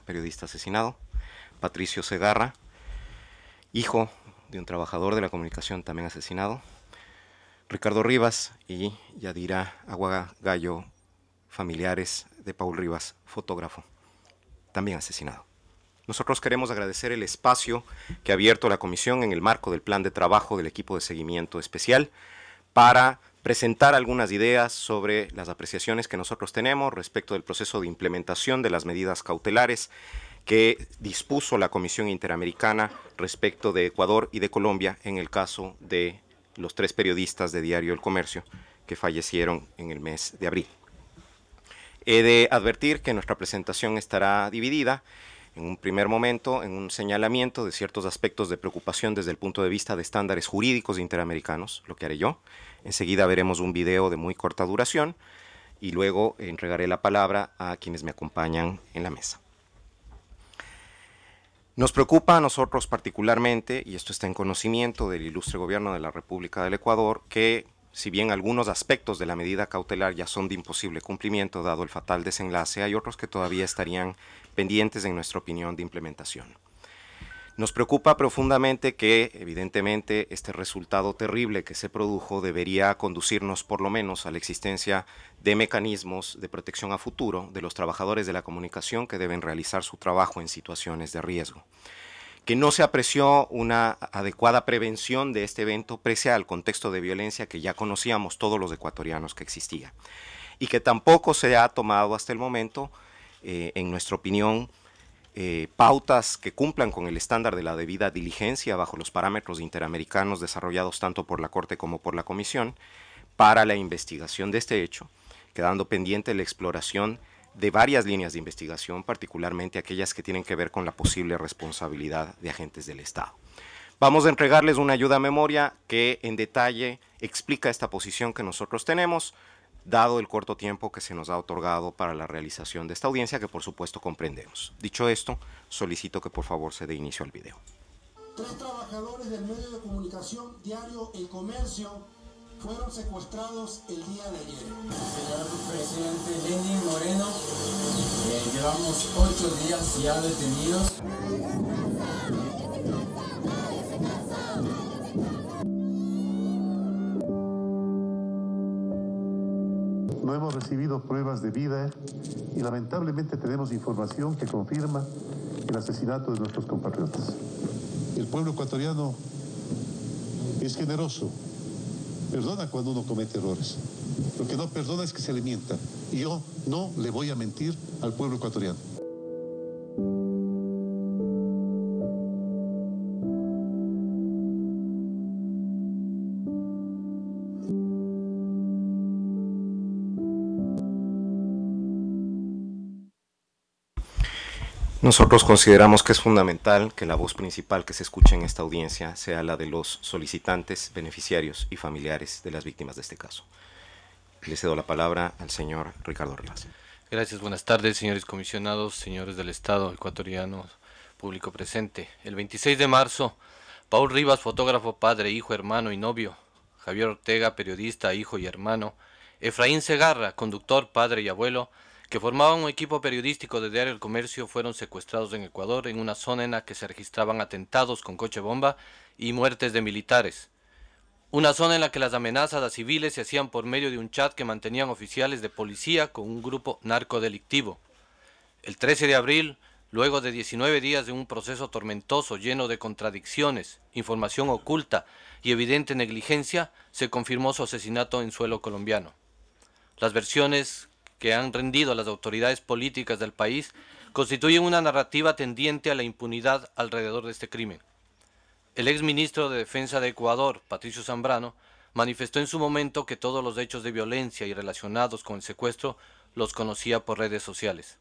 periodista asesinado, Patricio Segarra, hijo de un trabajador de la comunicación también asesinado, Ricardo Rivas y Yadira Aguaga Gallo, familiares de Paul Rivas, fotógrafo, también asesinado. Nosotros queremos agradecer el espacio que ha abierto la comisión en el marco del plan de trabajo del equipo de seguimiento especial para presentar algunas ideas sobre las apreciaciones que nosotros tenemos respecto del proceso de implementación de las medidas cautelares que dispuso la Comisión Interamericana respecto de Ecuador y de Colombia en el caso de los tres periodistas de Diario El Comercio que fallecieron en el mes de abril. He de advertir que nuestra presentación estará dividida en un primer momento en un señalamiento de ciertos aspectos de preocupación desde el punto de vista de estándares jurídicos interamericanos, lo que haré yo. Enseguida veremos un video de muy corta duración y luego entregaré la palabra a quienes me acompañan en la mesa. Nos preocupa a nosotros particularmente, y esto está en conocimiento del ilustre gobierno de la República del Ecuador, que si bien algunos aspectos de la medida cautelar ya son de imposible cumplimiento dado el fatal desenlace, hay otros que todavía estarían pendientes, en nuestra opinión, de implementación. Nos preocupa profundamente que, evidentemente, este resultado terrible que se produjo debería conducirnos por lo menos a la existencia de mecanismos de protección a futuro de los trabajadores de la comunicación que deben realizar su trabajo en situaciones de riesgo. Que no se apreció una adecuada prevención de este evento pese al contexto de violencia que ya conocíamos todos los ecuatorianos que existía. Y que tampoco se ha tomado hasta el momento eh, en nuestra opinión, eh, pautas que cumplan con el estándar de la debida diligencia bajo los parámetros interamericanos desarrollados tanto por la Corte como por la Comisión para la investigación de este hecho, quedando pendiente la exploración de varias líneas de investigación, particularmente aquellas que tienen que ver con la posible responsabilidad de agentes del Estado. Vamos a entregarles una ayuda a memoria que en detalle explica esta posición que nosotros tenemos dado el corto tiempo que se nos ha otorgado para la realización de esta audiencia que por supuesto comprendemos. Dicho esto, solicito que por favor se dé inicio al video. Tres trabajadores del medio de comunicación diario El Comercio fueron secuestrados el día de ayer. Señor presidente Lenin Moreno, eh, llevamos ocho días ya detenidos. hemos recibido pruebas de vida y lamentablemente tenemos información que confirma el asesinato de nuestros compatriotas. El pueblo ecuatoriano es generoso, perdona cuando uno comete errores. Lo que no perdona es que se le mienta. Y yo no le voy a mentir al pueblo ecuatoriano. Nosotros consideramos que es fundamental que la voz principal que se escuche en esta audiencia sea la de los solicitantes, beneficiarios y familiares de las víctimas de este caso. Le cedo la palabra al señor Ricardo Relas. Gracias, buenas tardes, señores comisionados, señores del Estado ecuatoriano, público presente. El 26 de marzo, Paul Rivas, fotógrafo, padre, hijo, hermano y novio, Javier Ortega, periodista, hijo y hermano, Efraín Segarra, conductor, padre y abuelo, que formaban un equipo periodístico de Diario El Comercio fueron secuestrados en Ecuador en una zona en la que se registraban atentados con coche bomba y muertes de militares. Una zona en la que las amenazas a civiles se hacían por medio de un chat que mantenían oficiales de policía con un grupo narcodelictivo. El 13 de abril, luego de 19 días de un proceso tormentoso lleno de contradicciones, información oculta y evidente negligencia, se confirmó su asesinato en suelo colombiano. Las versiones que han rendido a las autoridades políticas del país constituyen una narrativa tendiente a la impunidad alrededor de este crimen. El ex ministro de Defensa de Ecuador, Patricio Zambrano, manifestó en su momento que todos los hechos de violencia y relacionados con el secuestro los conocía por redes sociales.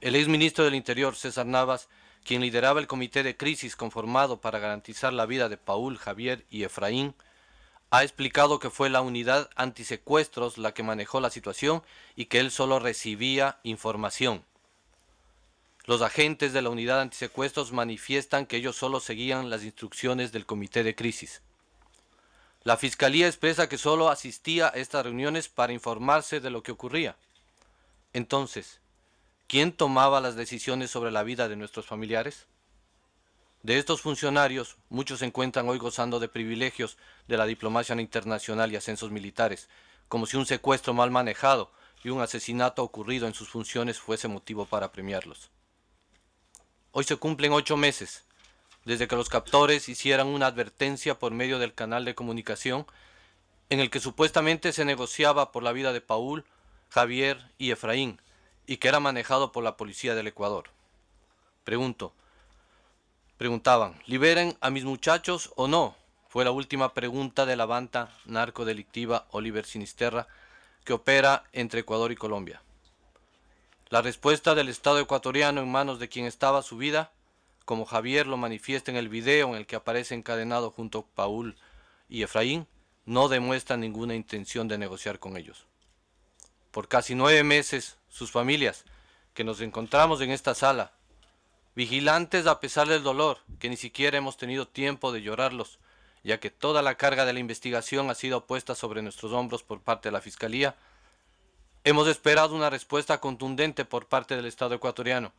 El ex ministro del Interior, César Navas, quien lideraba el comité de crisis conformado para garantizar la vida de Paul, Javier y Efraín, ha explicado que fue la unidad antisecuestros la que manejó la situación y que él solo recibía información. Los agentes de la unidad antisecuestros manifiestan que ellos solo seguían las instrucciones del comité de crisis. La fiscalía expresa que solo asistía a estas reuniones para informarse de lo que ocurría. Entonces, ¿quién tomaba las decisiones sobre la vida de nuestros familiares? De estos funcionarios, muchos se encuentran hoy gozando de privilegios de la diplomacia internacional y ascensos militares, como si un secuestro mal manejado y un asesinato ocurrido en sus funciones fuese motivo para premiarlos. Hoy se cumplen ocho meses desde que los captores hicieran una advertencia por medio del canal de comunicación en el que supuestamente se negociaba por la vida de Paul, Javier y Efraín, y que era manejado por la policía del Ecuador. Pregunto, Preguntaban, ¿liberen a mis muchachos o no? Fue la última pregunta de la banda narcodelictiva Oliver Sinisterra que opera entre Ecuador y Colombia. La respuesta del Estado ecuatoriano en manos de quien estaba su vida, como Javier lo manifiesta en el video en el que aparece encadenado junto a Paul y Efraín, no demuestra ninguna intención de negociar con ellos. Por casi nueve meses, sus familias, que nos encontramos en esta sala, vigilantes a pesar del dolor, que ni siquiera hemos tenido tiempo de llorarlos, ya que toda la carga de la investigación ha sido puesta sobre nuestros hombros por parte de la Fiscalía, hemos esperado una respuesta contundente por parte del Estado ecuatoriano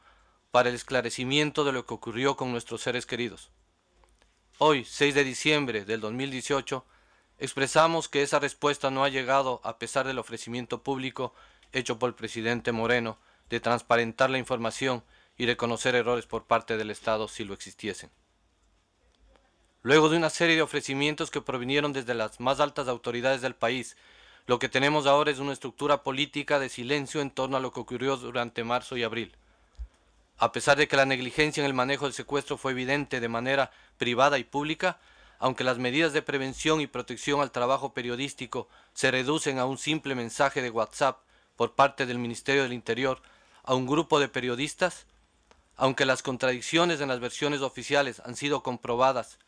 para el esclarecimiento de lo que ocurrió con nuestros seres queridos. Hoy, 6 de diciembre del 2018, expresamos que esa respuesta no ha llegado a pesar del ofrecimiento público hecho por el presidente Moreno de transparentar la información y reconocer errores por parte del Estado si lo existiesen. Luego de una serie de ofrecimientos que provinieron desde las más altas autoridades del país, lo que tenemos ahora es una estructura política de silencio en torno a lo que ocurrió durante marzo y abril. A pesar de que la negligencia en el manejo del secuestro fue evidente de manera privada y pública, aunque las medidas de prevención y protección al trabajo periodístico se reducen a un simple mensaje de WhatsApp por parte del Ministerio del Interior a un grupo de periodistas, aunque las contradicciones en las versiones oficiales han sido comprobadas,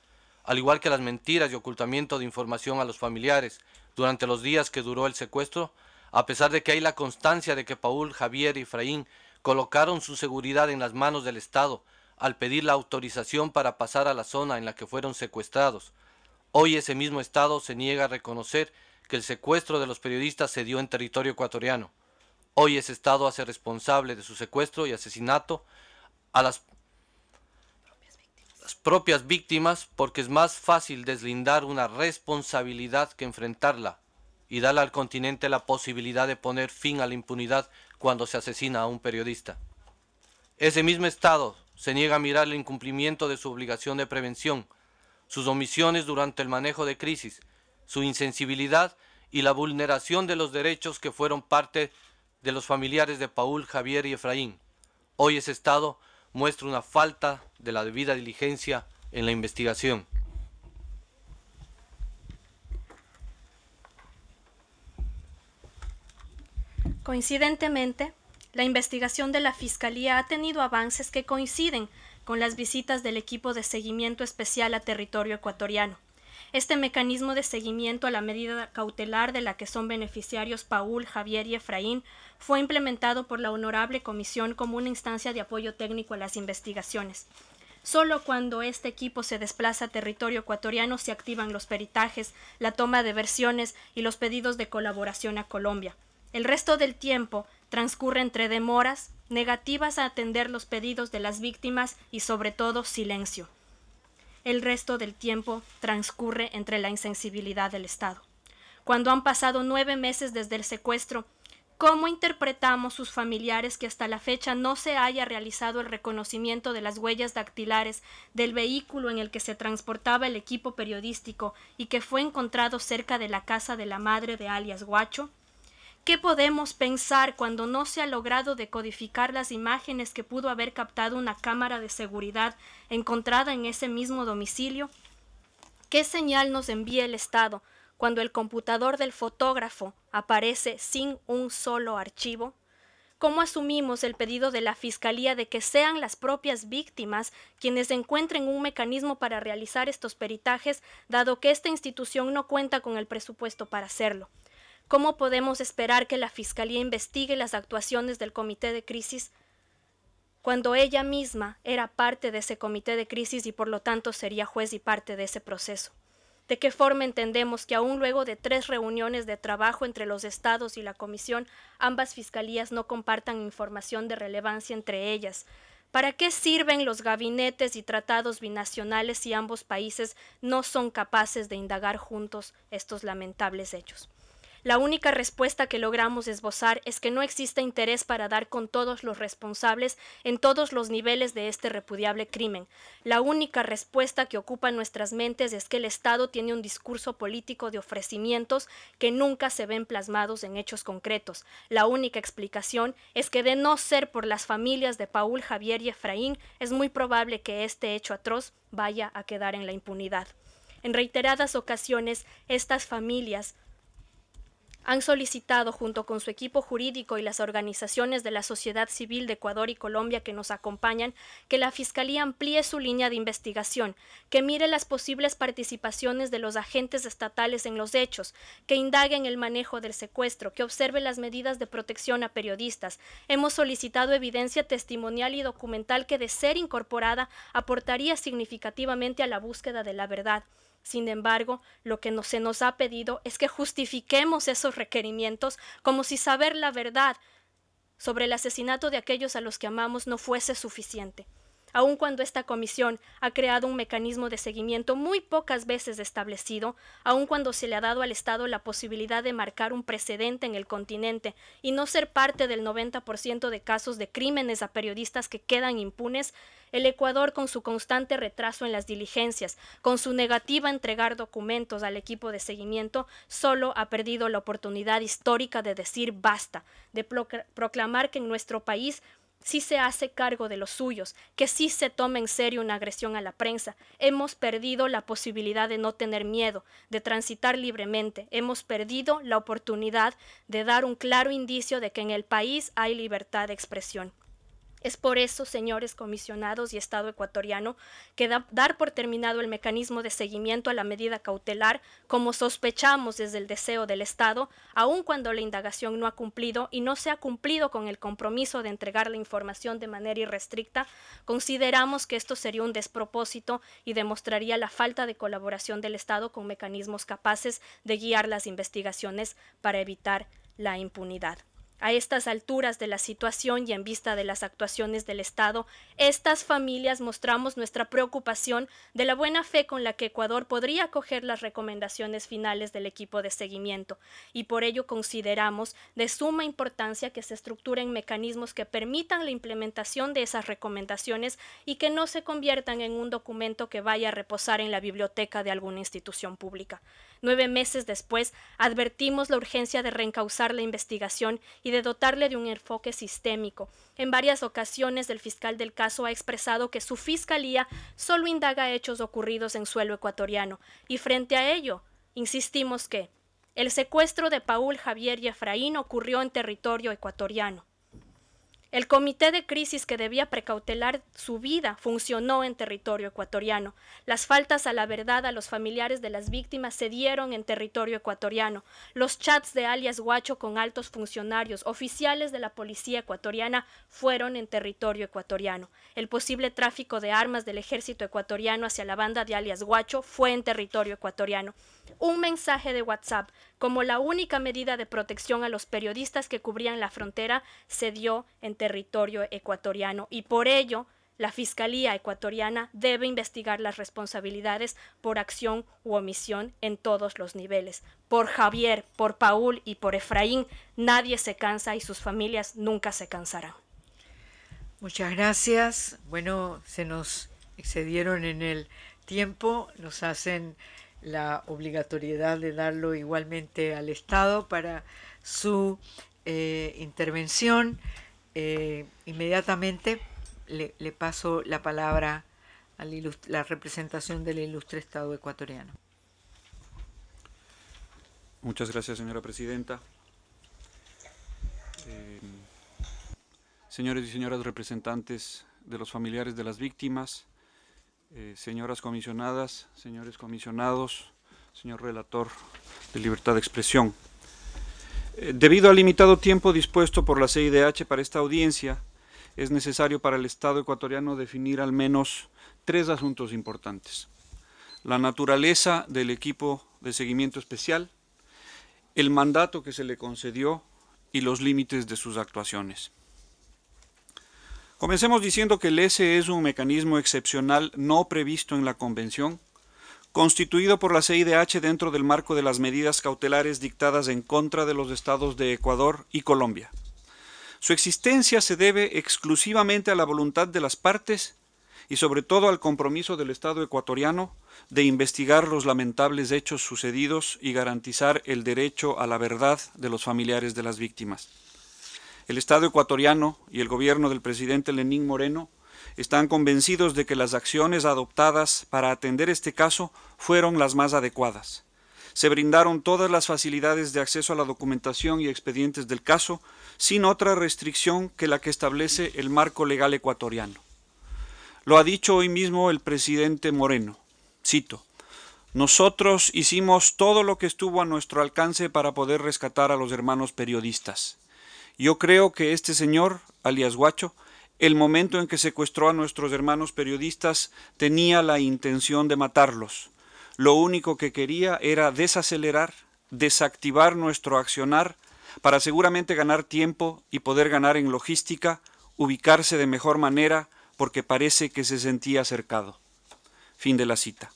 al igual que las mentiras y ocultamiento de información a los familiares durante los días que duró el secuestro, a pesar de que hay la constancia de que Paul, Javier y Efraín colocaron su seguridad en las manos del Estado al pedir la autorización para pasar a la zona en la que fueron secuestrados. Hoy ese mismo Estado se niega a reconocer que el secuestro de los periodistas se dio en territorio ecuatoriano. Hoy ese Estado hace responsable de su secuestro y asesinato a las propias víctimas porque es más fácil deslindar una responsabilidad que enfrentarla y darle al continente la posibilidad de poner fin a la impunidad cuando se asesina a un periodista. Ese mismo Estado se niega a mirar el incumplimiento de su obligación de prevención, sus omisiones durante el manejo de crisis, su insensibilidad y la vulneración de los derechos que fueron parte de los familiares de Paul, Javier y Efraín. Hoy ese Estado muestra una falta de la debida diligencia en la investigación. Coincidentemente, la investigación de la Fiscalía ha tenido avances que coinciden con las visitas del equipo de seguimiento especial a territorio ecuatoriano. Este mecanismo de seguimiento a la medida cautelar de la que son beneficiarios Paul, Javier y Efraín fue implementado por la Honorable Comisión como una instancia de apoyo técnico a las investigaciones. Solo cuando este equipo se desplaza a territorio ecuatoriano se activan los peritajes, la toma de versiones y los pedidos de colaboración a Colombia. El resto del tiempo transcurre entre demoras, negativas a atender los pedidos de las víctimas y sobre todo silencio el resto del tiempo transcurre entre la insensibilidad del Estado. Cuando han pasado nueve meses desde el secuestro, ¿cómo interpretamos sus familiares que hasta la fecha no se haya realizado el reconocimiento de las huellas dactilares del vehículo en el que se transportaba el equipo periodístico y que fue encontrado cerca de la casa de la madre de alias Guacho? ¿Qué podemos pensar cuando no se ha logrado decodificar las imágenes que pudo haber captado una cámara de seguridad encontrada en ese mismo domicilio? ¿Qué señal nos envía el Estado cuando el computador del fotógrafo aparece sin un solo archivo? ¿Cómo asumimos el pedido de la Fiscalía de que sean las propias víctimas quienes encuentren un mecanismo para realizar estos peritajes, dado que esta institución no cuenta con el presupuesto para hacerlo? ¿Cómo podemos esperar que la Fiscalía investigue las actuaciones del Comité de Crisis cuando ella misma era parte de ese Comité de Crisis y por lo tanto sería juez y parte de ese proceso? ¿De qué forma entendemos que aún luego de tres reuniones de trabajo entre los estados y la comisión, ambas fiscalías no compartan información de relevancia entre ellas? ¿Para qué sirven los gabinetes y tratados binacionales si ambos países no son capaces de indagar juntos estos lamentables hechos? La única respuesta que logramos esbozar es que no existe interés para dar con todos los responsables en todos los niveles de este repudiable crimen. La única respuesta que ocupa nuestras mentes es que el Estado tiene un discurso político de ofrecimientos que nunca se ven plasmados en hechos concretos. La única explicación es que de no ser por las familias de Paul, Javier y Efraín, es muy probable que este hecho atroz vaya a quedar en la impunidad. En reiteradas ocasiones, estas familias han solicitado junto con su equipo jurídico y las organizaciones de la sociedad civil de Ecuador y Colombia que nos acompañan que la Fiscalía amplíe su línea de investigación, que mire las posibles participaciones de los agentes estatales en los hechos, que indague en el manejo del secuestro, que observe las medidas de protección a periodistas. Hemos solicitado evidencia testimonial y documental que de ser incorporada aportaría significativamente a la búsqueda de la verdad. Sin embargo, lo que no se nos ha pedido es que justifiquemos esos requerimientos como si saber la verdad sobre el asesinato de aquellos a los que amamos no fuese suficiente aun cuando esta comisión ha creado un mecanismo de seguimiento muy pocas veces establecido, aun cuando se le ha dado al Estado la posibilidad de marcar un precedente en el continente y no ser parte del 90% de casos de crímenes a periodistas que quedan impunes, el Ecuador con su constante retraso en las diligencias, con su negativa a entregar documentos al equipo de seguimiento, solo ha perdido la oportunidad histórica de decir basta, de proclamar que en nuestro país si se hace cargo de los suyos, que si se tome en serio una agresión a la prensa. Hemos perdido la posibilidad de no tener miedo, de transitar libremente. Hemos perdido la oportunidad de dar un claro indicio de que en el país hay libertad de expresión. Es por eso, señores comisionados y Estado ecuatoriano, que dar por terminado el mecanismo de seguimiento a la medida cautelar, como sospechamos desde el deseo del Estado, aun cuando la indagación no ha cumplido y no se ha cumplido con el compromiso de entregar la información de manera irrestricta, consideramos que esto sería un despropósito y demostraría la falta de colaboración del Estado con mecanismos capaces de guiar las investigaciones para evitar la impunidad. A estas alturas de la situación y en vista de las actuaciones del Estado, estas familias mostramos nuestra preocupación de la buena fe con la que Ecuador podría acoger las recomendaciones finales del equipo de seguimiento, y por ello consideramos de suma importancia que se estructuren mecanismos que permitan la implementación de esas recomendaciones y que no se conviertan en un documento que vaya a reposar en la biblioteca de alguna institución pública. Nueve meses después, advertimos la urgencia de reencauzar la investigación y de dotarle de un enfoque sistémico. En varias ocasiones el fiscal del caso ha expresado que su fiscalía solo indaga hechos ocurridos en suelo ecuatoriano y frente a ello, insistimos que el secuestro de Paul Javier y Efraín ocurrió en territorio ecuatoriano. El comité de crisis que debía precautelar su vida funcionó en territorio ecuatoriano. Las faltas a la verdad a los familiares de las víctimas se dieron en territorio ecuatoriano. Los chats de alias Guacho con altos funcionarios, oficiales de la policía ecuatoriana, fueron en territorio ecuatoriano. El posible tráfico de armas del ejército ecuatoriano hacia la banda de alias Guacho fue en territorio ecuatoriano un mensaje de WhatsApp como la única medida de protección a los periodistas que cubrían la frontera se dio en territorio ecuatoriano y por ello la Fiscalía ecuatoriana debe investigar las responsabilidades por acción u omisión en todos los niveles. Por Javier, por Paul y por Efraín, nadie se cansa y sus familias nunca se cansarán. Muchas gracias. Bueno, se nos excedieron en el tiempo, nos hacen la obligatoriedad de darlo igualmente al Estado para su eh, intervención. Eh, inmediatamente le, paso la palabra a la, representación del ilustre Estado ecuatoriano. Muchas gracias, señora presidenta. Eh, señores y señoras representantes de los familiares de las víctimas, eh, señoras comisionadas, señores comisionados, señor relator de libertad de expresión. Eh, debido al limitado tiempo dispuesto por la CIDH para esta audiencia, es necesario para el Estado ecuatoriano definir al menos tres asuntos importantes. La naturaleza del equipo de seguimiento especial, el mandato que se le concedió y los límites de sus actuaciones. Comencemos diciendo que el ESE es un mecanismo excepcional no previsto en la Convención, constituido por la CIDH dentro del marco de las medidas cautelares dictadas en contra de los estados de Ecuador y Colombia. Su existencia se debe exclusivamente a la voluntad de las partes y sobre todo al compromiso del Estado ecuatoriano de investigar los lamentables hechos sucedidos y garantizar el derecho a la verdad de los familiares de las víctimas. El Estado ecuatoriano y el gobierno del presidente Lenín Moreno están convencidos de que las acciones adoptadas para atender este caso fueron las más adecuadas. Se brindaron todas las facilidades de acceso a la documentación y expedientes del caso, sin otra restricción que la que establece el marco legal ecuatoriano. Lo ha dicho hoy mismo el presidente Moreno. Cito, Nosotros hicimos todo lo que estuvo a nuestro alcance para poder rescatar a los hermanos periodistas. Yo creo que este señor, alias Guacho, el momento en que secuestró a nuestros hermanos periodistas tenía la intención de matarlos. Lo único que quería era desacelerar, desactivar nuestro accionar para seguramente ganar tiempo y poder ganar en logística, ubicarse de mejor manera porque parece que se sentía acercado. Fin de la cita.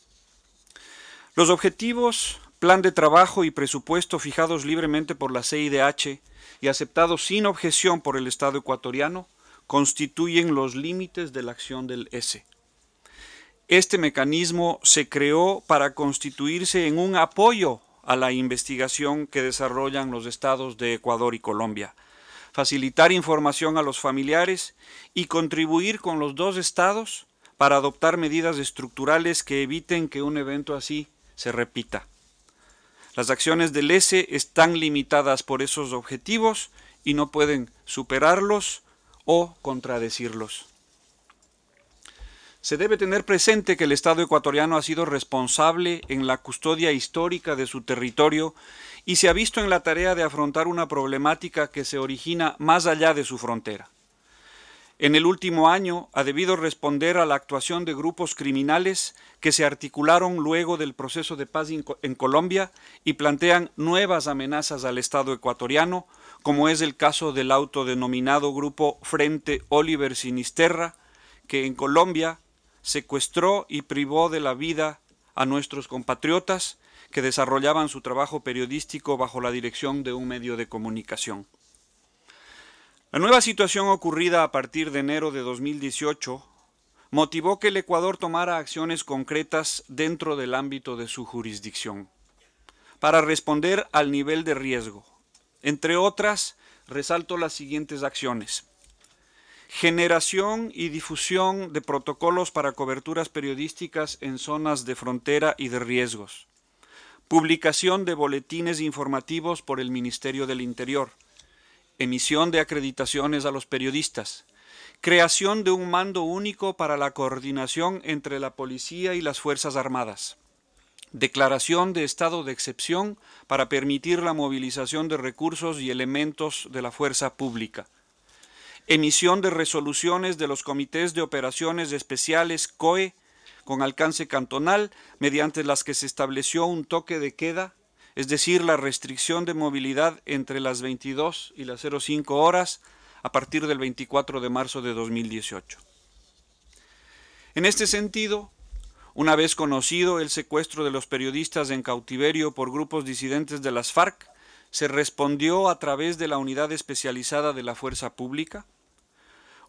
Los objetivos, plan de trabajo y presupuesto fijados libremente por la CIDH y aceptado sin objeción por el Estado ecuatoriano, constituyen los límites de la acción del S. Este mecanismo se creó para constituirse en un apoyo a la investigación que desarrollan los estados de Ecuador y Colombia, facilitar información a los familiares y contribuir con los dos estados para adoptar medidas estructurales que eviten que un evento así se repita. Las acciones del ESE están limitadas por esos objetivos y no pueden superarlos o contradecirlos. Se debe tener presente que el Estado ecuatoriano ha sido responsable en la custodia histórica de su territorio y se ha visto en la tarea de afrontar una problemática que se origina más allá de su frontera en el último año ha debido responder a la actuación de grupos criminales que se articularon luego del proceso de paz en Colombia y plantean nuevas amenazas al Estado ecuatoriano, como es el caso del autodenominado grupo Frente Oliver Sinisterra, que en Colombia secuestró y privó de la vida a nuestros compatriotas que desarrollaban su trabajo periodístico bajo la dirección de un medio de comunicación. La nueva situación ocurrida a partir de enero de 2018 motivó que el Ecuador tomara acciones concretas dentro del ámbito de su jurisdicción para responder al nivel de riesgo. Entre otras, resalto las siguientes acciones. Generación y difusión de protocolos para coberturas periodísticas en zonas de frontera y de riesgos. Publicación de boletines informativos por el Ministerio del Interior emisión de acreditaciones a los periodistas, creación de un mando único para la coordinación entre la policía y las Fuerzas Armadas, declaración de estado de excepción para permitir la movilización de recursos y elementos de la fuerza pública, emisión de resoluciones de los comités de operaciones especiales COE con alcance cantonal, mediante las que se estableció un toque de queda es decir, la restricción de movilidad entre las 22 y las 05 horas a partir del 24 de marzo de 2018. En este sentido, una vez conocido el secuestro de los periodistas en cautiverio por grupos disidentes de las FARC, se respondió a través de la unidad especializada de la fuerza pública,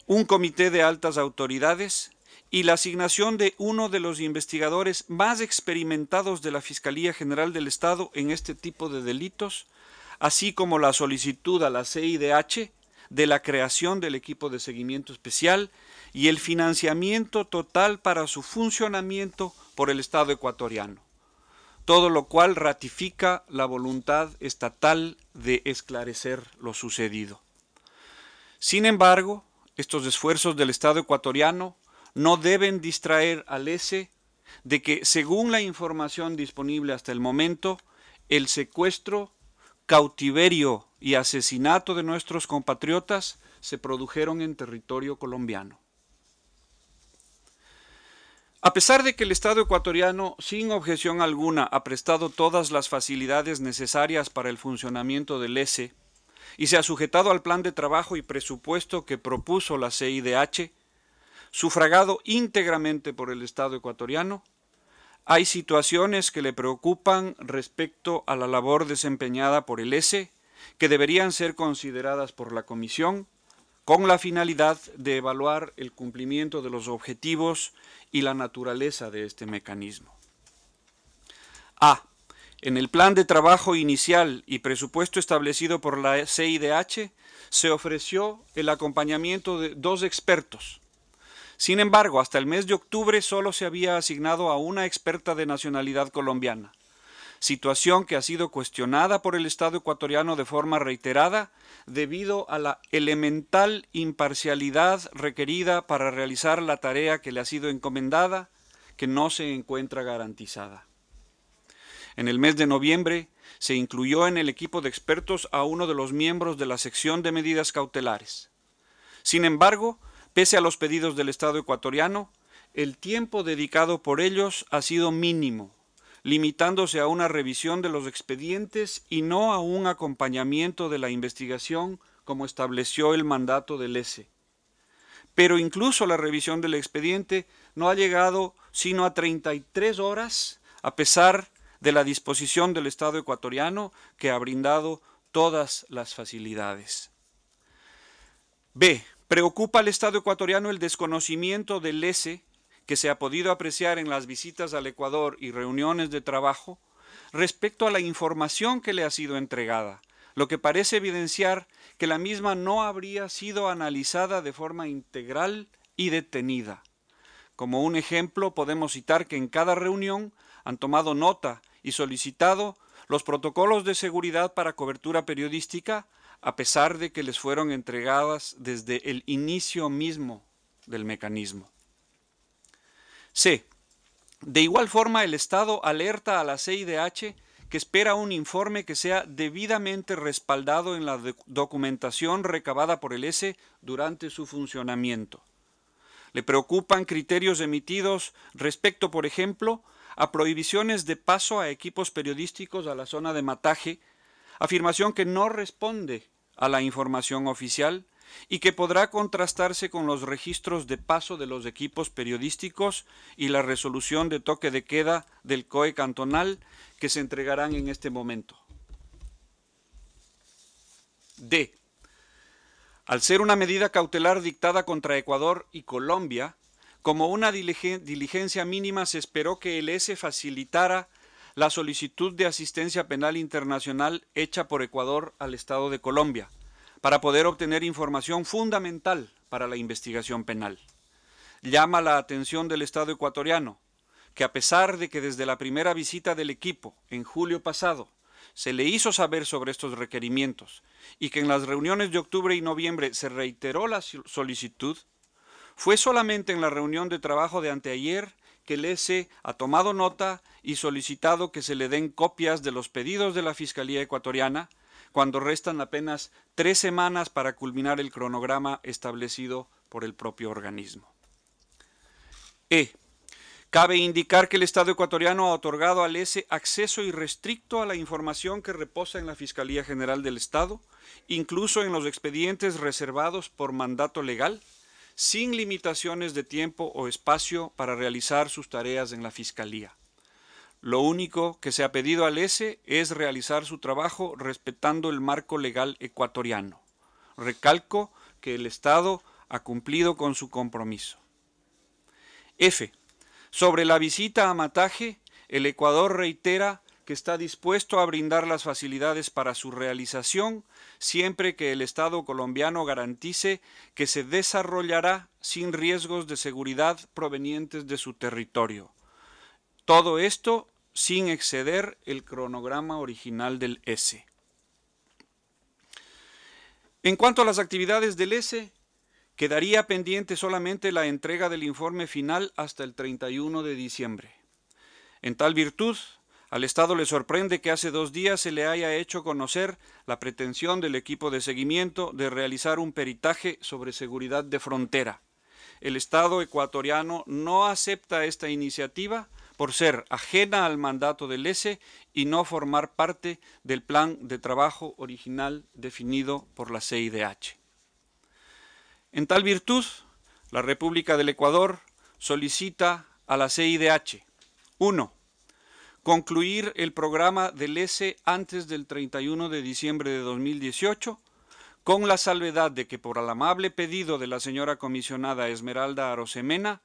un comité de altas autoridades y la asignación de uno de los investigadores más experimentados de la Fiscalía General del Estado en este tipo de delitos, así como la solicitud a la CIDH de la creación del equipo de seguimiento especial y el financiamiento total para su funcionamiento por el Estado ecuatoriano, todo lo cual ratifica la voluntad estatal de esclarecer lo sucedido. Sin embargo, estos esfuerzos del Estado ecuatoriano no deben distraer al ESE de que, según la información disponible hasta el momento, el secuestro, cautiverio y asesinato de nuestros compatriotas se produjeron en territorio colombiano. A pesar de que el Estado ecuatoriano, sin objeción alguna, ha prestado todas las facilidades necesarias para el funcionamiento del ESE y se ha sujetado al plan de trabajo y presupuesto que propuso la CIDH, sufragado íntegramente por el Estado ecuatoriano, hay situaciones que le preocupan respecto a la labor desempeñada por el e S, e, que deberían ser consideradas por la Comisión, con la finalidad de evaluar el cumplimiento de los objetivos y la naturaleza de este mecanismo. A. En el plan de trabajo inicial y presupuesto establecido por la CIDH, se ofreció el acompañamiento de dos expertos, sin embargo, hasta el mes de octubre solo se había asignado a una experta de nacionalidad colombiana, situación que ha sido cuestionada por el Estado ecuatoriano de forma reiterada debido a la elemental imparcialidad requerida para realizar la tarea que le ha sido encomendada, que no se encuentra garantizada. En el mes de noviembre se incluyó en el equipo de expertos a uno de los miembros de la sección de medidas cautelares. Sin embargo, Pese a los pedidos del Estado ecuatoriano, el tiempo dedicado por ellos ha sido mínimo, limitándose a una revisión de los expedientes y no a un acompañamiento de la investigación como estableció el mandato del ESE. E. Pero incluso la revisión del expediente no ha llegado sino a 33 horas, a pesar de la disposición del Estado ecuatoriano que ha brindado todas las facilidades. B. Preocupa al Estado ecuatoriano el desconocimiento del ESE que se ha podido apreciar en las visitas al Ecuador y reuniones de trabajo respecto a la información que le ha sido entregada, lo que parece evidenciar que la misma no habría sido analizada de forma integral y detenida. Como un ejemplo, podemos citar que en cada reunión han tomado nota y solicitado los protocolos de seguridad para cobertura periodística a pesar de que les fueron entregadas desde el inicio mismo del mecanismo. C. De igual forma, el Estado alerta a la CIDH que espera un informe que sea debidamente respaldado en la documentación recabada por el S durante su funcionamiento. Le preocupan criterios emitidos respecto, por ejemplo, a prohibiciones de paso a equipos periodísticos a la zona de mataje, afirmación que no responde a la información oficial y que podrá contrastarse con los registros de paso de los equipos periodísticos y la resolución de toque de queda del COE cantonal que se entregarán en este momento. D. Al ser una medida cautelar dictada contra Ecuador y Colombia, como una diligencia mínima se esperó que el e S e facilitara la solicitud de asistencia penal internacional hecha por Ecuador al Estado de Colombia, para poder obtener información fundamental para la investigación penal. Llama la atención del Estado ecuatoriano que a pesar de que desde la primera visita del equipo, en julio pasado, se le hizo saber sobre estos requerimientos y que en las reuniones de octubre y noviembre se reiteró la solicitud, fue solamente en la reunión de trabajo de anteayer que el ESE ha tomado nota y solicitado que se le den copias de los pedidos de la Fiscalía ecuatoriana cuando restan apenas tres semanas para culminar el cronograma establecido por el propio organismo. E. Cabe indicar que el Estado ecuatoriano ha otorgado al ESE acceso irrestricto a la información que reposa en la Fiscalía General del Estado, incluso en los expedientes reservados por mandato legal, sin limitaciones de tiempo o espacio para realizar sus tareas en la Fiscalía. Lo único que se ha pedido al ESE e es realizar su trabajo respetando el marco legal ecuatoriano. Recalco que el Estado ha cumplido con su compromiso. F. Sobre la visita a Mataje, el Ecuador reitera está dispuesto a brindar las facilidades para su realización siempre que el Estado colombiano garantice que se desarrollará sin riesgos de seguridad provenientes de su territorio. Todo esto sin exceder el cronograma original del S. En cuanto a las actividades del S, quedaría pendiente solamente la entrega del informe final hasta el 31 de diciembre. En tal virtud, al Estado le sorprende que hace dos días se le haya hecho conocer la pretensión del equipo de seguimiento de realizar un peritaje sobre seguridad de frontera. El Estado ecuatoriano no acepta esta iniciativa por ser ajena al mandato del ESE e y no formar parte del plan de trabajo original definido por la CIDH. En tal virtud, la República del Ecuador solicita a la CIDH 1 concluir el programa del ESE antes del 31 de diciembre de 2018, con la salvedad de que por el amable pedido de la señora comisionada Esmeralda Arosemena,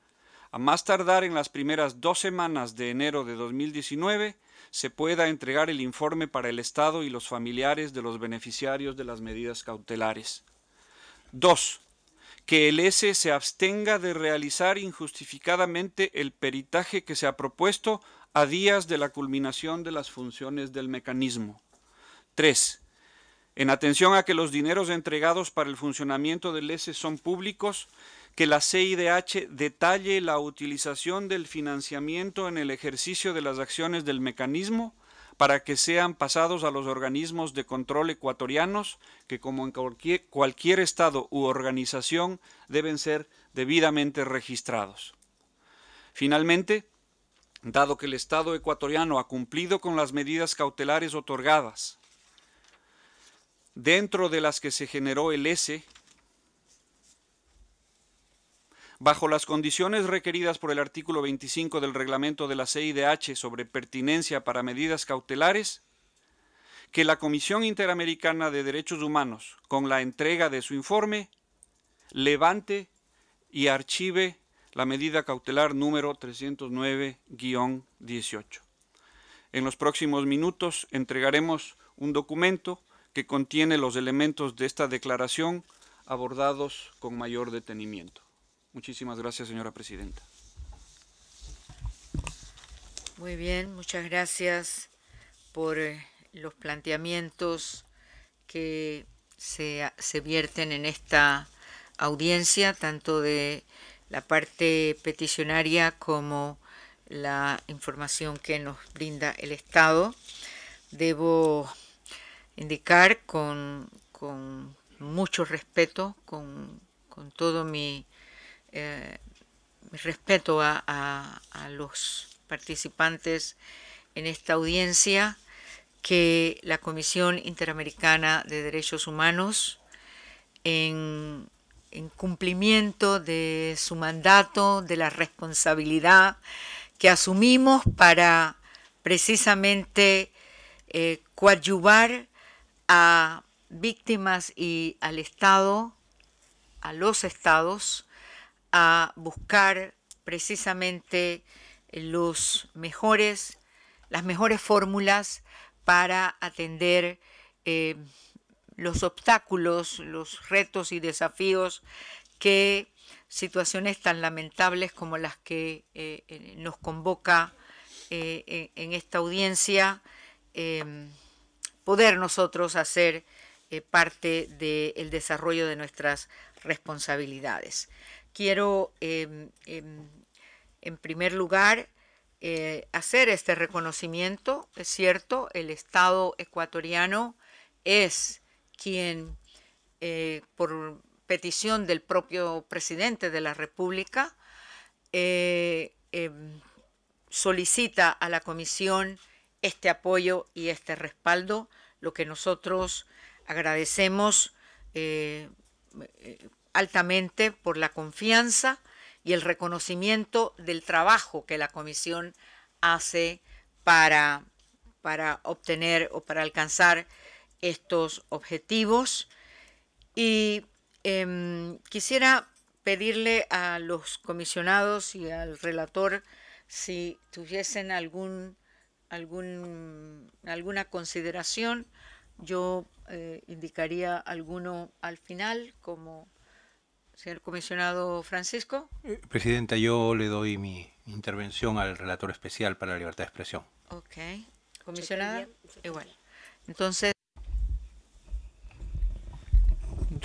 a más tardar en las primeras dos semanas de enero de 2019, se pueda entregar el informe para el Estado y los familiares de los beneficiarios de las medidas cautelares. 2. Que el S se abstenga de realizar injustificadamente el peritaje que se ha propuesto a días de la culminación de las funciones del mecanismo. 3. En atención a que los dineros entregados para el funcionamiento del ESE e son públicos, que la CIDH detalle la utilización del financiamiento en el ejercicio de las acciones del mecanismo para que sean pasados a los organismos de control ecuatorianos que como en cualquier, cualquier estado u organización deben ser debidamente registrados. Finalmente, dado que el Estado ecuatoriano ha cumplido con las medidas cautelares otorgadas, dentro de las que se generó el S, bajo las condiciones requeridas por el artículo 25 del reglamento de la CIDH sobre pertinencia para medidas cautelares, que la Comisión Interamericana de Derechos Humanos, con la entrega de su informe, levante y archive la medida cautelar número 309-18. En los próximos minutos entregaremos un documento que contiene los elementos de esta declaración abordados con mayor detenimiento. Muchísimas gracias, señora presidenta. Muy bien, muchas gracias por eh, los planteamientos que se, se vierten en esta audiencia, tanto de la parte peticionaria como la información que nos brinda el Estado. Debo indicar con, mucho respeto, con, todo mi, eh, respeto a los participantes en esta audiencia, que la Comisión Interamericana de Derechos Humanos en en cumplimiento de su mandato, de la responsabilidad que asumimos para precisamente eh, coadyuvar a víctimas y al Estado, a los estados, a buscar precisamente eh, los mejores, las mejores fórmulas para atender eh, los obstáculos, los retos y desafíos que situaciones tan lamentables como las que eh, eh, nos convoca eh, en, esta audiencia, em, poder nosotros hacer parte del desarrollo de nuestras responsabilidades. Quiero, em, em, en primer lugar, hacer este reconocimiento. Es cierto, el Estado ecuatoriano es quien, eh, por petición del propio presidente de la República, eh, em, solicita a la Comisión este apoyo y este respaldo, lo que nosotros agradecemos eh, altamente por la confianza y el reconocimiento del trabajo que la Comisión hace para obtener o para alcanzar estos objetivos y em, quisiera pedirle a los comisionados y al relator si tuviesen algún, algún alguna consideración. Yo eh, indicaría alguno al final, como señor comisionado Francisco. Eh, presidenta, yo le doy mi intervención al relator especial para la libertad de expresión. Ok. Comisionada, igual. Eh, Entonces.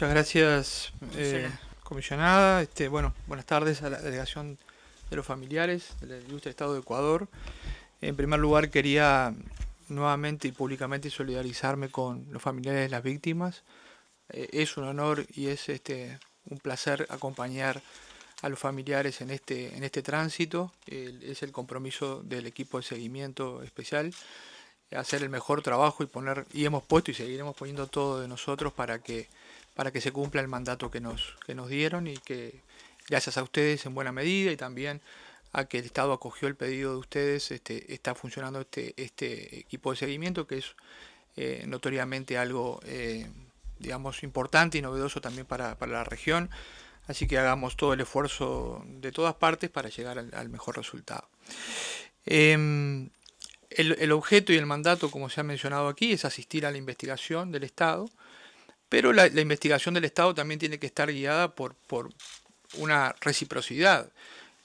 Muchas gracias, eh, comisionada. Este, bueno, buenas tardes a la delegación de los familiares del ilustre Estado de Ecuador. En primer lugar, quería nuevamente y públicamente solidarizarme con los familiares de las víctimas. Eh, es un honor y es este, un placer acompañar a los familiares en este, en este tránsito. es el compromiso del equipo de seguimiento especial hacer el mejor trabajo y poner y hemos puesto y seguiremos poniendo todo de nosotros para que para que se cumpla el mandato que nos, dieron y que gracias a ustedes en buena medida y también a que el Estado acogió el pedido de ustedes, este, está funcionando este, este, equipo de seguimiento que es eh, notoriamente algo, eh, digamos, importante y novedoso también para, la región. Así que hagamos todo el esfuerzo de todas partes para llegar al, mejor resultado. Em, el, objeto y el mandato, como se ha mencionado aquí, es asistir a la investigación del Estado pero la, investigación del Estado también tiene que estar guiada por, por una reciprocidad.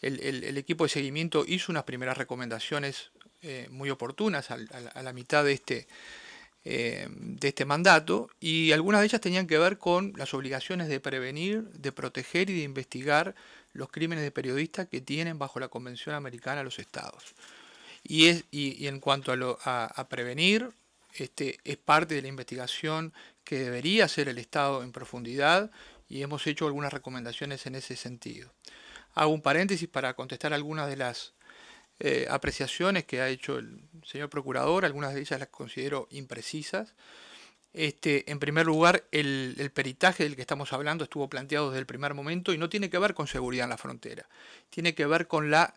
El, equipo de seguimiento hizo unas primeras recomendaciones eh, muy oportunas a, la mitad de este, eh, de este mandato y algunas de ellas tenían que ver con las obligaciones de prevenir, de proteger y de investigar los crímenes de periodistas que tienen bajo la Convención Americana los estados. Y, y, en cuanto a, prevenir, este, es parte de la investigación que debería hacer el Estado en profundidad y hemos hecho algunas recomendaciones en ese sentido. Hago un paréntesis para contestar algunas de las eh, apreciaciones que ha hecho el señor procurador, algunas de ellas las considero imprecisas. Este, en primer lugar, el, el, peritaje del que estamos hablando estuvo planteado desde el primer momento y no tiene que ver con seguridad en la frontera, tiene que ver con la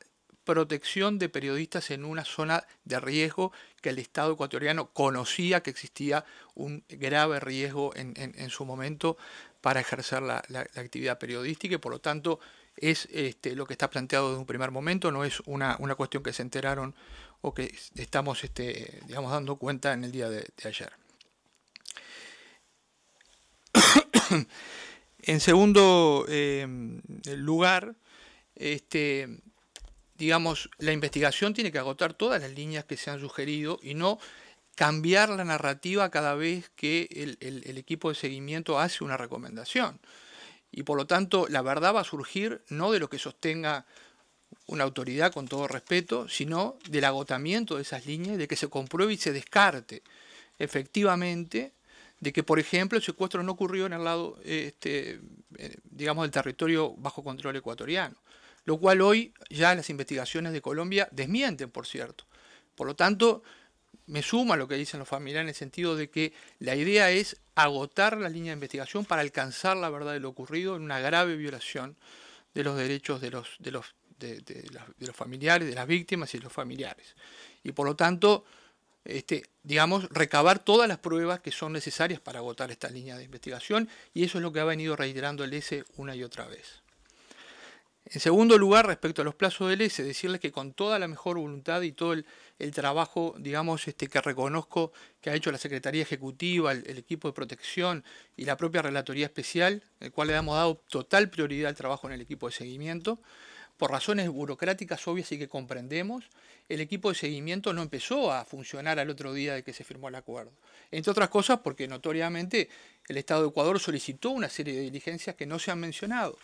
protección de periodistas en una zona de riesgo que el Estado ecuatoriano conocía que existía un grave riesgo en, su momento para ejercer la, actividad periodística y por lo tanto es este, lo que está planteado desde un primer momento, no es una, cuestión que se enteraron o que estamos este, digamos, dando cuenta en el día de, ayer. en segundo eh, lugar, este, digamos, la investigación tiene que agotar todas las líneas que se han sugerido y no cambiar la narrativa cada vez que el, equipo de seguimiento hace una recomendación. Y por lo tanto, la verdad va a surgir no de lo que sostenga una autoridad con todo respeto, sino del agotamiento de esas líneas, de que se compruebe y se descarte efectivamente de que, por ejemplo, el secuestro no ocurrió en el lado, este, eh, digamos, del territorio bajo control ecuatoriano lo cual hoy ya las investigaciones de Colombia desmienten, por cierto. Por lo tanto, me suma lo que dicen los familiares en el sentido de que la idea es agotar la línea de investigación para alcanzar la verdad de lo ocurrido en una grave violación de los derechos de los, familiares, de las víctimas y de los familiares. Y por lo tanto, este, digamos, recabar todas las pruebas que son necesarias para agotar esta línea de investigación y eso es lo que ha venido reiterando el S una y otra vez. En segundo lugar, respecto a los plazos del S, decirles que con toda la mejor voluntad y todo el, trabajo, digamos, este, que reconozco que ha hecho la Secretaría Ejecutiva, el, el, equipo de protección y la propia Relatoría Especial, el cual le hemos dado total prioridad al trabajo en el equipo de seguimiento, por razones burocráticas obvias y que comprendemos, el equipo de seguimiento no empezó a funcionar al otro día de que se firmó el acuerdo. Entre otras cosas porque notoriamente el Estado de Ecuador solicitó una serie de diligencias que no se han mencionado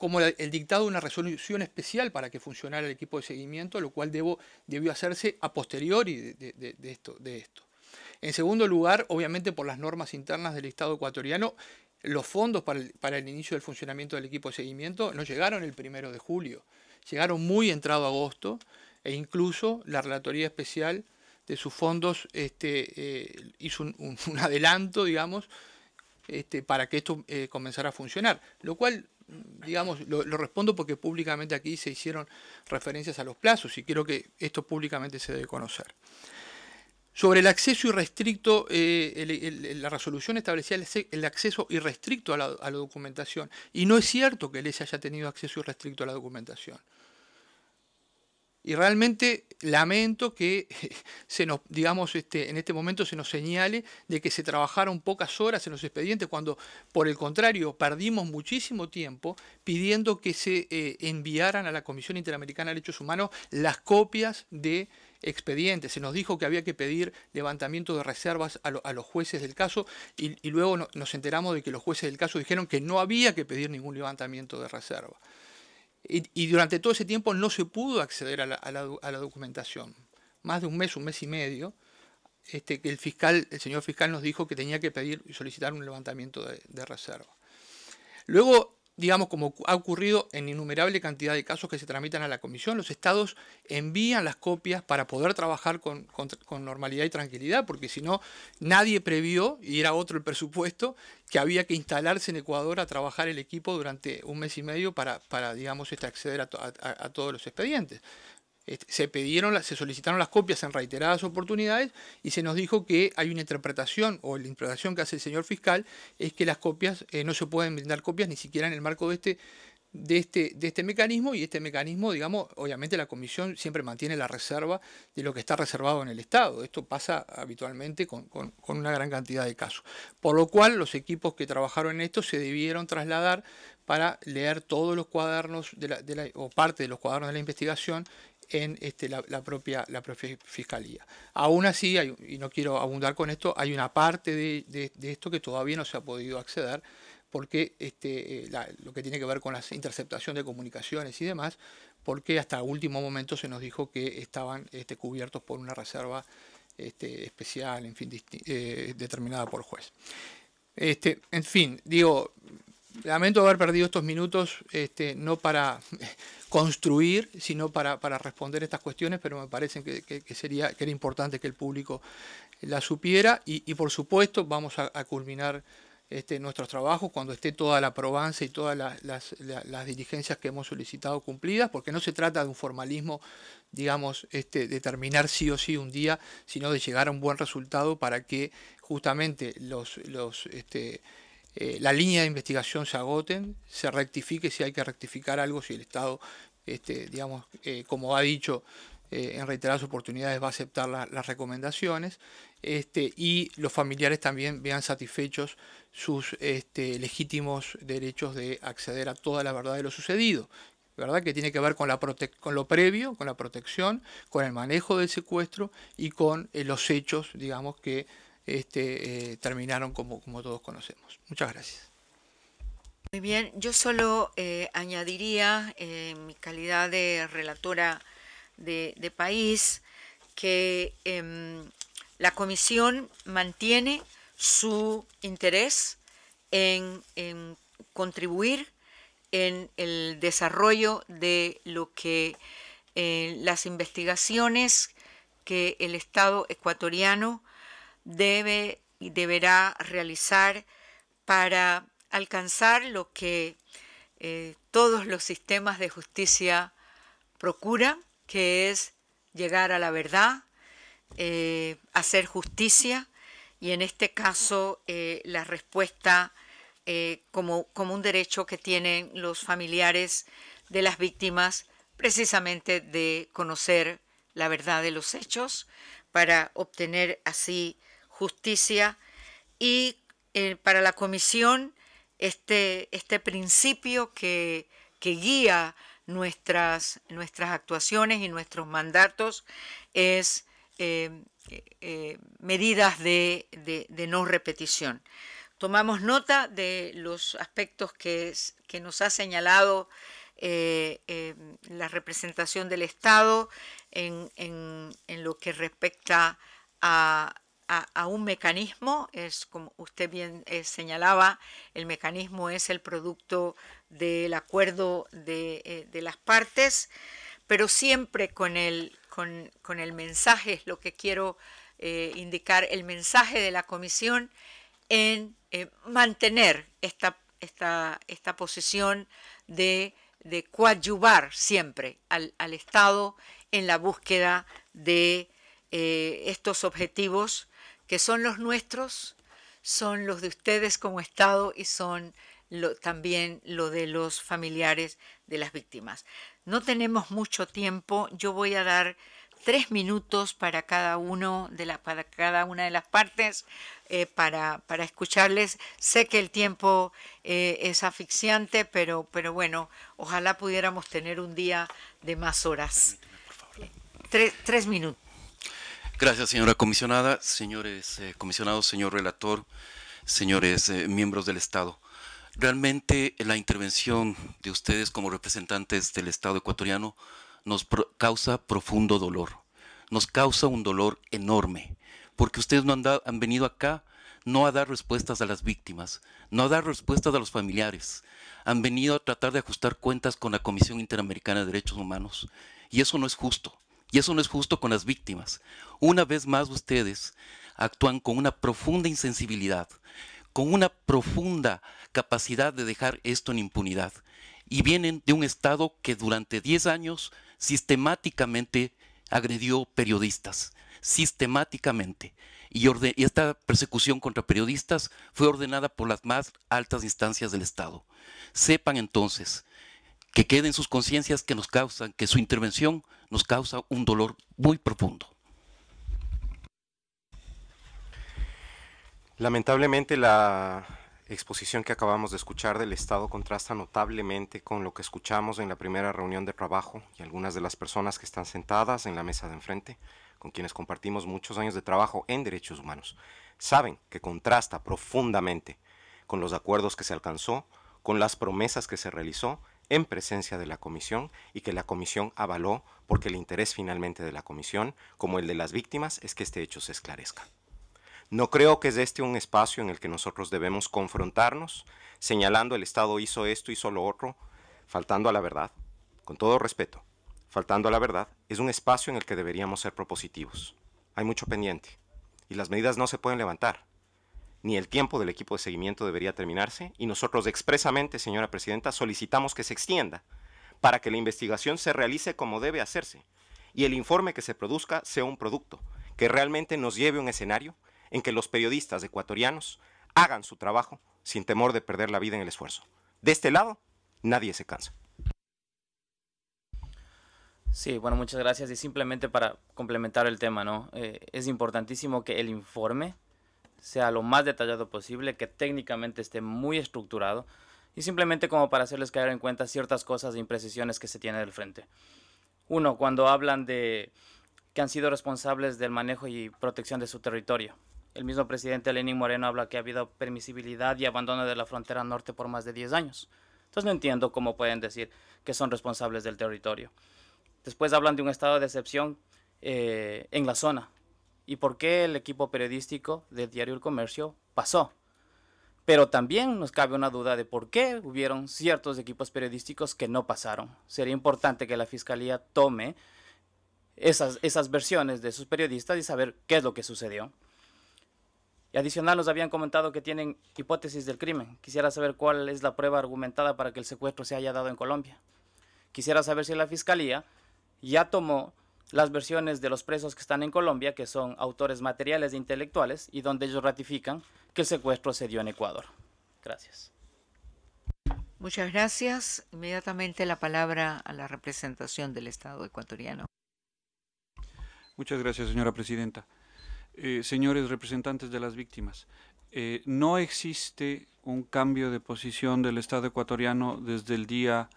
como el dictado de una resolución especial para que funcionara el equipo de seguimiento, lo cual debió hacerse a posteriori de, esto, En segundo lugar, obviamente por las normas internas del Estado ecuatoriano, los fondos para el, inicio del funcionamiento del equipo de seguimiento no llegaron el primero de julio, llegaron muy entrado agosto e incluso la Relatoría Especial de sus fondos este, eh, hizo un, adelanto, digamos, este, para que esto eh, comenzara a funcionar, lo cual digamos, lo, respondo porque públicamente aquí se hicieron referencias a los plazos y quiero que esto públicamente se debe conocer. Sobre el acceso irrestricto, eh, la resolución establecía el, acceso irrestricto a la, documentación y no es cierto que el e e haya tenido acceso irrestricto a la documentación. Y realmente lamento que se nos, digamos, este, en este momento se nos señale de que se trabajaron pocas horas en los expedientes, cuando por el contrario perdimos muchísimo tiempo pidiendo que se eh, enviaran a la Comisión Interamericana de Derechos Humanos las copias de expedientes. Se nos dijo que había que pedir levantamiento de reservas a, los jueces del caso y, luego nos enteramos de que los jueces del caso dijeron que no había que pedir ningún levantamiento de reserva. Y, durante todo ese tiempo no se pudo acceder a la, a, la, documentación. Más de un mes, un mes y medio, este, el fiscal, el señor fiscal nos dijo que tenía que pedir y solicitar un levantamiento de, de reserva. Luego digamos, como ha ocurrido en innumerable cantidad de casos que se tramitan a la comisión, los estados envían las copias para poder trabajar con, normalidad y tranquilidad, porque si no, nadie previó, y era otro el presupuesto, que había que instalarse en Ecuador a trabajar el equipo durante un mes y medio para, digamos, este, acceder a, todos los expedientes. Este, se pidieron, se solicitaron las copias en reiteradas oportunidades y se nos dijo que hay una interpretación o la interpretación que hace el señor fiscal es que las copias eh, no se pueden brindar copias ni siquiera en el marco de este de este, de este mecanismo y este mecanismo, digamos, obviamente la Comisión siempre mantiene la reserva de lo que está reservado en el Estado. Esto pasa habitualmente con, una gran cantidad de casos. Por lo cual los equipos que trabajaron en esto se debieron trasladar para leer todos los cuadernos o parte de los cuadernos de la investigación en este, la, propia, la fiscalía. Aún así, y no quiero abundar con esto, hay una parte de, esto que todavía no se ha podido acceder porque este, eh, lo que tiene que ver con la interceptación de comunicaciones y demás, porque hasta el último momento se nos dijo que estaban este, cubiertos por una reserva este, especial, en fin, eh, determinada por juez. Este, en fin, digo, lamento haber perdido estos minutos, este, no para construir, sino para, responder estas cuestiones, pero me parece que, sería, que era importante que el público la supiera y, por supuesto vamos a, culminar este, nuestros trabajos cuando esté toda la probanza y todas las, diligencias que hemos solicitado cumplidas, porque no se trata de un formalismo, digamos, este, de terminar sí o sí un día, sino de llegar a un buen resultado para que justamente los... los este, eh, la línea de investigación se agoten, se rectifique si hay que rectificar algo, si el Estado, este, digamos, eh, como ha dicho eh, en reiteradas oportunidades, va a aceptar las recomendaciones, este, y los familiares también vean satisfechos sus este, legítimos derechos de acceder a toda la verdad de lo sucedido. ¿verdad? que tiene que ver con, la con lo previo, con la protección, con el manejo del secuestro y con los hechos, digamos, que este, eh, terminaron como, como todos conocemos. Muchas gracias. Muy bien, yo solo eh, añadiría en eh, mi calidad de relatora de, país que em, la comisión mantiene su interés en, contribuir en el desarrollo de lo que las investigaciones que el Estado ecuatoriano debe y deberá realizar para alcanzar lo que eh, todos los sistemas de justicia procuran, que es llegar a la verdad, eh, hacer justicia y en este caso eh, la respuesta como un derecho que tienen los familiares de las víctimas precisamente de conocer la verdad de los hechos para obtener así justicia y eh, para la comisión este, este principio que, guía nuestras, nuestras, actuaciones y nuestros mandatos es eh, eh, medidas de, no repetición. Tomamos nota de los aspectos que, que nos ha señalado la representación del Estado en lo que respecta a a, un mecanismo, es como usted bien eh, señalaba, el mecanismo es el producto del acuerdo de, eh, las partes, pero siempre con el, con, el mensaje, es lo que quiero eh, indicar, el mensaje de la Comisión en mantener esta, posición de, coadyuvar siempre al, Estado en la búsqueda de estos objetivos que son los nuestros, son los de ustedes como Estado y son también lo de los familiares de las víctimas. No tenemos mucho tiempo, yo voy a dar tres minutos para cada uno de la, para cada una de las partes eh, para, para, escucharles. Sé que el tiempo eh, es asfixiante, pero, pero bueno, ojalá pudiéramos tener un día de más horas. Eh, tres minutos. Gracias, señora comisionada, señores eh, comisionados, señor relator, señores eh, miembros del Estado. Realmente eh, la intervención de ustedes como representantes del Estado ecuatoriano nos causa profundo dolor, nos causa un dolor enorme, porque ustedes no han venido acá no a dar respuestas a las víctimas, no a dar respuestas a los familiares. Han venido a tratar de ajustar cuentas con la Comisión Interamericana de Derechos Humanos y eso no es justo. Y eso no es justo con las víctimas. Una vez más ustedes actúan con una profunda insensibilidad, con una profunda capacidad de dejar esto en impunidad. Y vienen de un Estado que durante 10 años sistemáticamente agredió periodistas, sistemáticamente. Y, esta persecución contra periodistas fue ordenada por las más altas instancias del Estado. Sepan entonces que queden sus conciencias que nos causan que su intervención nos causa un dolor muy profundo. Lamentablemente la exposición que acabamos de escuchar del Estado contrasta notablemente con lo que escuchamos en la primera reunión de trabajo y algunas de las personas que están sentadas en la mesa de enfrente, con quienes compartimos muchos años de trabajo en derechos humanos. Saben que contrasta profundamente con los acuerdos que se alcanzó, con las promesas que se realizó en presencia de la comisión y que la comisión avaló porque el interés finalmente de la comisión, como el de las víctimas, es que este hecho se esclarezca. No creo que es este un espacio en el que nosotros debemos confrontarnos, señalando el Estado hizo esto, hizo lo otro, faltando a la verdad, con todo respeto, faltando a la verdad, es un espacio en el que deberíamos ser propositivos. Hay mucho pendiente y las medidas no se pueden levantar ni el tiempo del equipo de seguimiento debería terminarse y nosotros expresamente, señora presidenta, solicitamos que se extienda para que la investigación se realice como debe hacerse y el informe que se produzca sea un producto que realmente nos lleve a un escenario en que los periodistas ecuatorianos hagan su trabajo sin temor de perder la vida en el esfuerzo. De este lado, nadie se cansa. Sí, bueno, muchas gracias. Y simplemente para complementar el tema, ¿no? Eh, es importantísimo que el informe sea lo más detallado posible, que técnicamente esté muy estructurado y simplemente como para hacerles caer en cuenta ciertas cosas e imprecisiones que se tienen del frente. Uno, cuando hablan de que han sido responsables del manejo y protección de su territorio. El mismo presidente Lenin Moreno habla que ha habido permisibilidad y abandono de la frontera norte por más de 10 años. Entonces no entiendo cómo pueden decir que son responsables del territorio. Después hablan de un estado de excepción eh, en la zona, y por qué el equipo periodístico del diario El Comercio pasó. Pero también nos cabe una duda de por qué hubieron ciertos equipos periodísticos que no pasaron. Sería importante que la Fiscalía tome esas, esas versiones de sus periodistas y saber qué es lo que sucedió. Y adicional nos habían comentado que tienen hipótesis del crimen. Quisiera saber cuál es la prueba argumentada para que el secuestro se haya dado en Colombia. Quisiera saber si la Fiscalía ya tomó las versiones de los presos que están en Colombia, que son autores materiales e intelectuales, y donde ellos ratifican que el secuestro se dio en Ecuador. Gracias. Muchas gracias. Inmediatamente la palabra a la representación del Estado ecuatoriano. Muchas gracias, señora presidenta. Eh, señores representantes de las víctimas, eh, no existe un cambio de posición del Estado ecuatoriano desde el día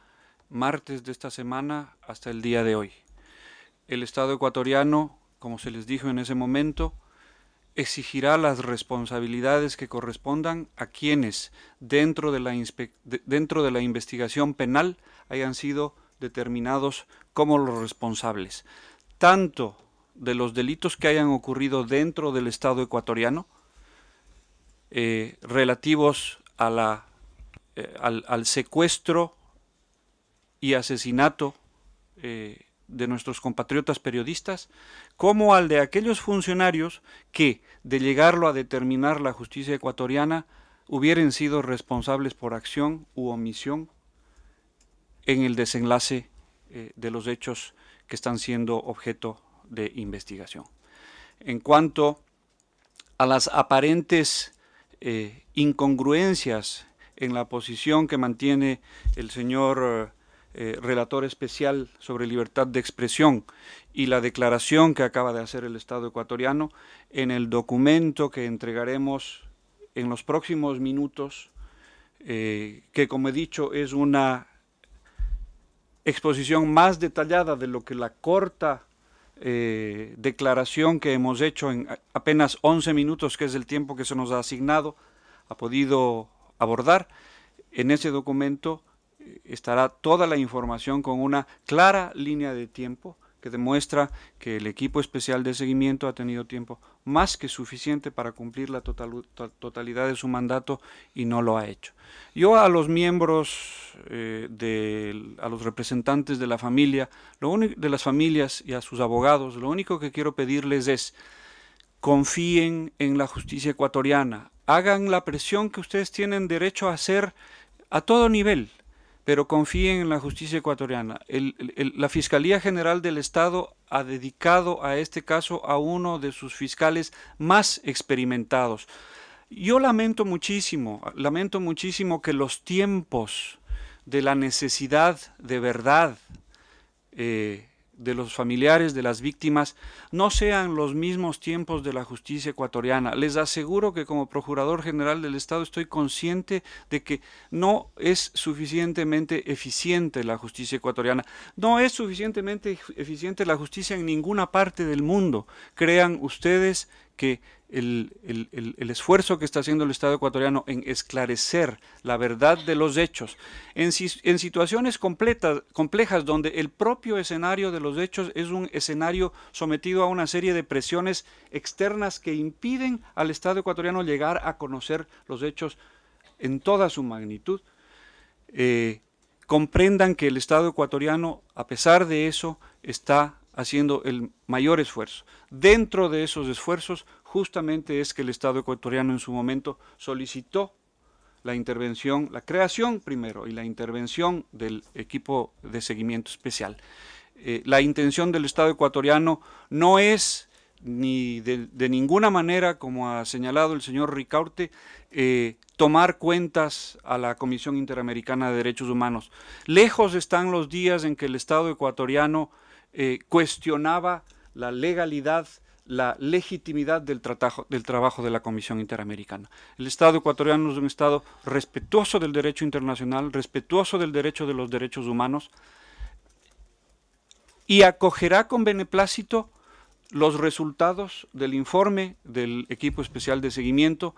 martes de esta semana hasta el día de hoy el Estado ecuatoriano, como se les dijo en ese momento, exigirá las responsabilidades que correspondan a quienes dentro de la, dentro de la investigación penal hayan sido determinados como los responsables, tanto de los delitos que hayan ocurrido dentro del Estado ecuatoriano, eh, relativos a la, eh, al, secuestro y asesinato eh, de nuestros compatriotas periodistas, como al de aquellos funcionarios que, de llegarlo a determinar la justicia ecuatoriana, hubieran sido responsables por acción u omisión en el desenlace eh, de los hechos que están siendo objeto de investigación. En cuanto a las aparentes eh, incongruencias en la posición que mantiene el señor eh, eh, relator especial sobre libertad de expresión y la declaración que acaba de hacer el Estado ecuatoriano en el documento que entregaremos en los próximos minutos, eh, que como he dicho es una exposición más detallada de lo que la corta eh, declaración que hemos hecho en apenas 11 minutos, que es el tiempo que se nos ha asignado, ha podido abordar. En ese documento estará toda la información con una clara línea de tiempo que demuestra que el equipo especial de seguimiento ha tenido tiempo más que suficiente para cumplir la totalidad de su mandato y no lo ha hecho. Yo a los miembros, eh, a los representantes de la familia, de las familias y a sus abogados, lo único que quiero pedirles es confíen en la justicia ecuatoriana, hagan la presión que ustedes tienen derecho a hacer a todo nivel, pero confíen en la justicia ecuatoriana. la Fiscalía General del Estado ha dedicado a este caso a uno de sus fiscales más experimentados. Yo lamento muchísimo, lamento muchísimo que los tiempos de la necesidad de verdad eh, de los familiares de las víctimas no sean los mismos tiempos de la justicia ecuatoriana. Les aseguro que como Procurador General del Estado estoy consciente de que no es suficientemente eficiente la justicia ecuatoriana. No es suficientemente eficiente la justicia en ninguna parte del mundo. Crean ustedes que el, esfuerzo que está haciendo el Estado ecuatoriano en esclarecer la verdad de los hechos, en, situaciones completas, complejas donde el propio escenario de los hechos es un escenario sometido a una serie de presiones externas que impiden al Estado ecuatoriano llegar a conocer los hechos en toda su magnitud, eh, comprendan que el Estado ecuatoriano, a pesar de eso, está haciendo el mayor esfuerzo. Dentro de esos esfuerzos justamente es que el Estado ecuatoriano en su momento solicitó la intervención, la creación primero y la intervención del equipo de seguimiento especial. Eh, la intención del Estado ecuatoriano no es ni de, ninguna manera, como ha señalado el señor Ricaurte, eh, tomar cuentas a la Comisión Interamericana de Derechos Humanos. Lejos están los días en que el Estado ecuatoriano eh, cuestionaba la legalidad, la legitimidad del, del trabajo de la Comisión Interamericana. El Estado ecuatoriano es un Estado respetuoso del derecho internacional, respetuoso del derecho de los derechos humanos y acogerá con beneplácito los resultados del informe del equipo especial de seguimiento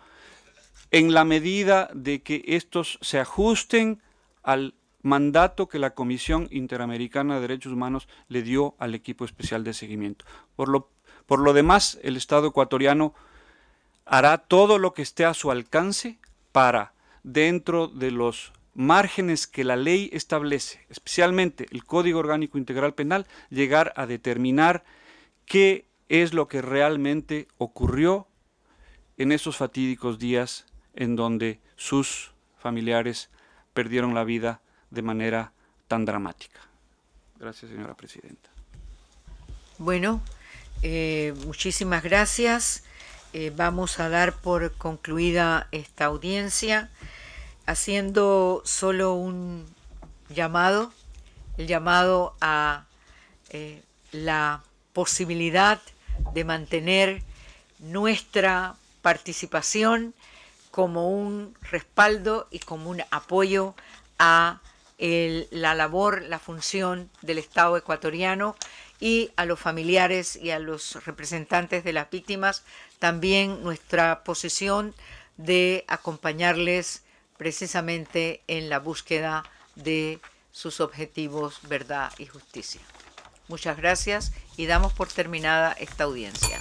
en la medida de que estos se ajusten al mandato que la Comisión Interamericana de Derechos Humanos le dio al equipo especial de seguimiento. Por lo, por lo demás, el Estado ecuatoriano hará todo lo que esté a su alcance para, dentro de los márgenes que la ley establece, especialmente el Código Orgánico Integral Penal, llegar a determinar qué es lo que realmente ocurrió en esos fatídicos días en donde sus familiares perdieron la vida de manera tan dramática. Gracias, señora presidenta. Bueno, eh, muchísimas gracias. Eh, vamos a dar por concluida esta audiencia haciendo solo un llamado, el llamado a eh, la posibilidad de mantener nuestra participación como un respaldo y como un apoyo a la labor, la función del Estado ecuatoriano y a los familiares y a los representantes de las víctimas también nuestra posición de acompañarles precisamente en la búsqueda de sus objetivos, verdad y justicia. Muchas gracias y damos por terminada esta audiencia.